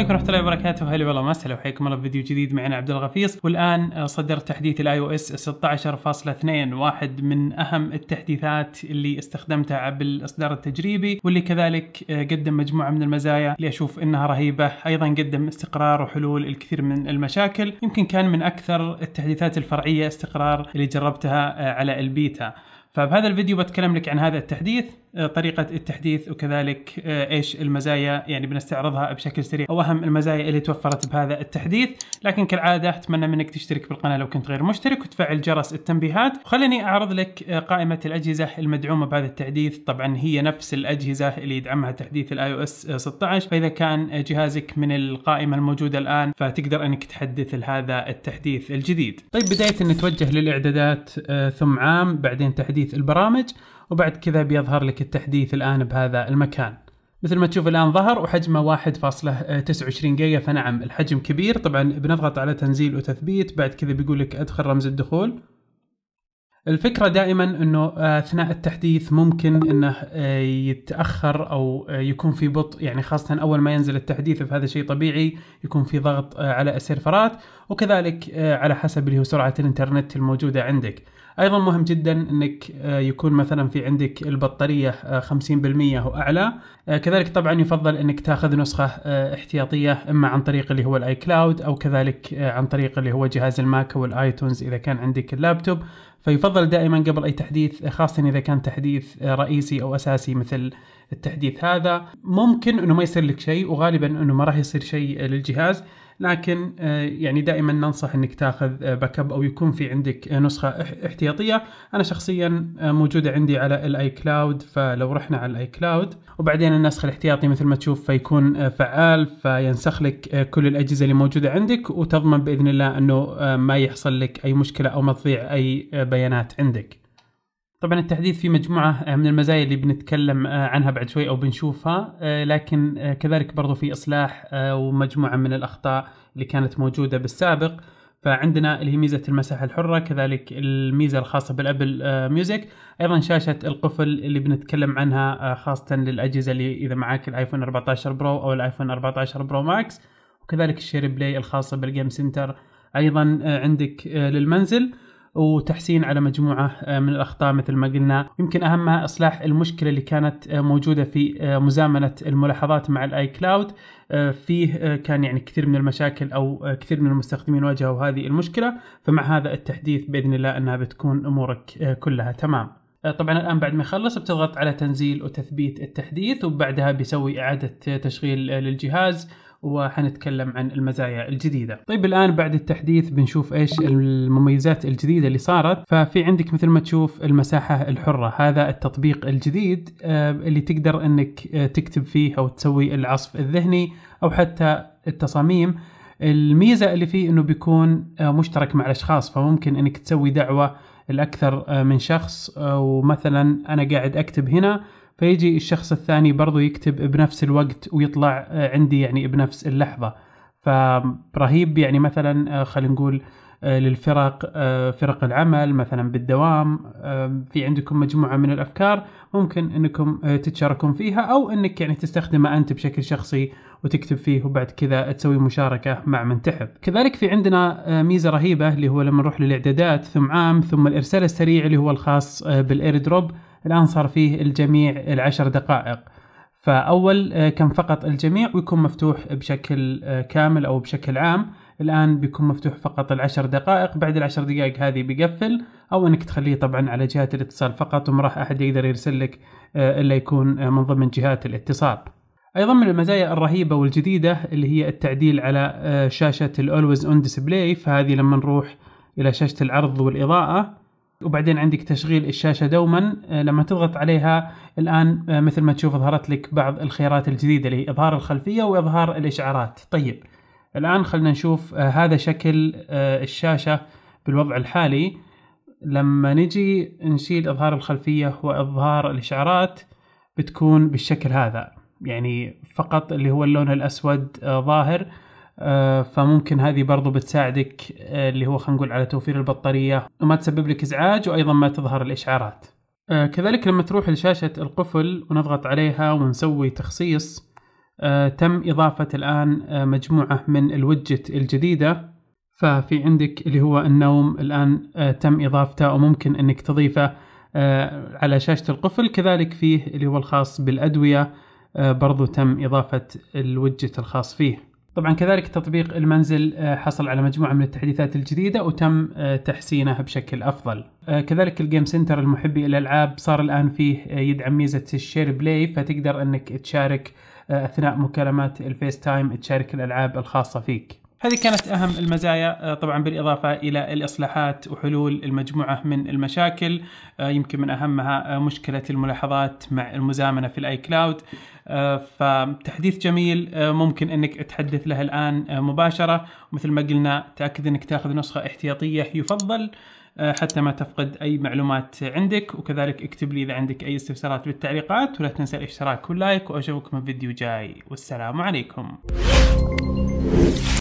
عليكم ورحمه الله وبركاته هلا والله مسهلا وحياكم الله بفيديو جديد معنا عبد الغفيص والان صدر تحديث الاي او اس 16.2 واحد من اهم التحديثات اللي استخدمتها بالاصدار التجريبي واللي كذلك قدم مجموعه من المزايا اللي اشوف انها رهيبه ايضا قدم استقرار وحلول الكثير من المشاكل يمكن كان من اكثر التحديثات الفرعيه استقرار اللي جربتها على البيتا فبهذا الفيديو بتكلم لك عن هذا التحديث آه، طريقة التحديث وكذلك آه، ايش المزايا يعني بنستعرضها بشكل سريع او اهم المزايا اللي توفرت بهذا التحديث، لكن كالعادة اتمنى منك تشترك بالقناة لو كنت غير مشترك وتفعل جرس التنبيهات، وخليني اعرض لك آه، قائمة الاجهزة المدعومة بهذا التحديث، طبعا هي نفس الاجهزة اللي يدعمها تحديث الاي او اس 16 فاذا كان جهازك من القائمه الموجوده الان فتقدر انك تحدث لهذا التحديث الجديد. طيب بدايه نتوجه للاعدادات ثم عام بعدين تحديث البرامج وبعد كذا بيظهر لك التحديث الآن بهذا المكان مثل ما تشوف الآن ظهر وحجمه 1.29 جيجا فنعم الحجم كبير طبعا بنضغط على تنزيل وتثبيت بعد كذا بيقول لك ادخل رمز الدخول الفكرة دائما انه اثناء التحديث ممكن انه آه، يتاخر او آه، يكون في بطء يعني خاصة اول ما ينزل التحديث فهذا شيء طبيعي يكون في ضغط آه، على السيرفرات وكذلك على حسب اللي هو سرعة الانترنت الموجودة عندك. ايضا مهم جدا انك يكون مثلا في عندك البطاريه 50% واعلى كذلك طبعا يفضل انك تاخذ نسخه احتياطيه اما عن طريق اللي هو الاي كلاود او كذلك عن طريق اللي هو جهاز الماك او الايتونز اذا كان عندك اللابتوب فيفضل دائما قبل اي تحديث خاصه اذا كان تحديث رئيسي او اساسي مثل التحديث هذا ممكن انه ما يصير لك شيء وغالبا انه ما راح يصير شيء للجهاز لكن آه، يعني دائما ننصح انك تاخذ باك آه، اب او يكون في عندك آه، نسخه احتياطيه انا شخصيا موجوده عندي على الاي كلاود فلو رحنا على الاي كلاود وبعدين النسخ الاحتياطي مثل ما تشوف فيكون فعال فينسخ لك كل الاجهزه اللي موجوده عندك وتضمن باذن الله انه ما يحصل لك اي مشكله او ما تضيع اي بيانات عندك طبعا التحديث في مجموعة آه، من المزايا اللي بنتكلم آه، عنها بعد شوي أو بنشوفها آه، لكن كذلك برضو في إصلاح ومجموعة من الأخطاء اللي كانت موجودة بالسابق فعندنا اللي هي ميزة المساحة الحرة كذلك الميزة الخاصة بالأبل ميوزك أيضا شاشة القفل اللي بنتكلم عنها خاصة للأجهزة اللي إذا معك الآيفون 14 برو أو الآيفون 14 برو ماكس وكذلك الشير بلاي الخاصة بالجيم سنتر أيضا عندك للمنزل وتحسين على مجموعة آه، من الأخطاء مثل ما قلنا يمكن أهمها إصلاح المشكلة اللي كانت آه، موجودة في آه، مزامنة الملاحظات مع الآي كلاود فيه كان يعني كثير من المشاكل أو كثير من المستخدمين واجهوا هذه المشكلة فمع هذا التحديث بإذن الله أنها بتكون أمورك كلها تمام طبعا الان بعد ما يخلص بتضغط على تنزيل وتثبيت التحديث وبعدها بيسوي اعاده تشغيل للجهاز وحنتكلم عن المزايا الجديده. طيب الان بعد التحديث بنشوف ايش المميزات الجديده اللي صارت ففي عندك مثل ما تشوف المساحه الحره هذا التطبيق الجديد آه، اللي تقدر انك آه، تكتب فيه او تسوي العصف الذهني او حتى التصاميم الميزه اللي فيه انه بيكون آه، مشترك مع الاشخاص فممكن انك تسوي دعوه لاكثر من شخص ومثلا انا قاعد اكتب هنا فيجي الشخص الثاني برضو يكتب بنفس الوقت ويطلع آه، عندي يعني بنفس اللحظه فرهيب يعني مثلا آه، خلينا نقول آه، للفرق فرق العمل مثلا بالدوام في عندكم مجموعه من الافكار ممكن انكم تتشاركون فيها او انك يعني تستخدمه انت بشكل شخصي وتكتب فيه وبعد كذا تسوي مشاركه مع من تحب. كذلك في عندنا ميزه رهيبه اللي هو لما نروح للاعدادات ثم عام ثم الارسال السريع اللي هو الخاص بالايردروب دروب الآن صار فيه الجميع العشر دقائق فأول آه، كان فقط الجميع ويكون مفتوح بشكل آه، كامل أو بشكل عام الآن بيكون مفتوح فقط العشر دقائق بعد العشر دقائق هذه بيقفل أو أنك تخليه طبعا على جهات الاتصال فقط وما راح أحد يقدر يرسل لك آه، إلا يكون من ضمن جهات الاتصال ايضا من المزايا الرهيبه والجديده اللي هي التعديل على شاشه الاولويز اون ديسبلاي فهذه لما نروح الى شاشه العرض والاضاءه وبعدين عندك تشغيل الشاشه دوما آه، لما تضغط عليها الان آه، مثل ما تشوف ظهرت لك بعض الخيارات الجديده اللي هي اظهار الخلفيه واظهار الاشعارات طيب الان خلينا نشوف آه، هذا شكل الشاشه بالوضع الحالي لما نجي نشيل اظهار الخلفيه واظهار الاشعارات بتكون بالشكل هذا يعني فقط اللي هو اللون الاسود ظاهر آه، فممكن هذه برضو بتساعدك آه، اللي هو خلينا نقول على توفير البطارية وما تسبب لك إزعاج وأيضا ما تظهر الإشعارات آه، كذلك لما تروح لشاشة القفل ونضغط عليها ونسوي تخصيص تم إضافة الآن مجموعة من الوجت الجديدة ففي عندك اللي هو النوم الآن تم إضافته وممكن أنك تضيفه على شاشة القفل كذلك فيه اللي هو الخاص بالأدوية برضو تم إضافة الوجت الخاص فيه طبعا كذلك تطبيق المنزل آه، حصل على مجموعة من التحديثات الجديدة وتم آه، تحسينها بشكل أفضل آه، كذلك الجيم سنتر المحبي الألعاب صار الآن فيه يدعم ميزة الشير بلاي فتقدر أنك تشارك أثناء مكالمات الفيس تايم تشارك الألعاب الخاصة فيك هذه كانت أهم المزايا آه، طبعا بالإضافة إلى الإصلاحات وحلول المجموعة من المشاكل آه، يمكن من أهمها آه، مشكلة الملاحظات مع المزامنة في الآي كلاود فتحديث جميل ممكن أنك تحدث له الآن مباشرة مثل ما قلنا تأكد أنك تأخذ نسخة احتياطية يفضل حتى ما تفقد أي معلومات عندك وكذلك اكتب لي إذا عندك أي استفسارات بالتعليقات ولا تنسى الاشتراك واللايك وأشوفكم في فيديو جاي والسلام عليكم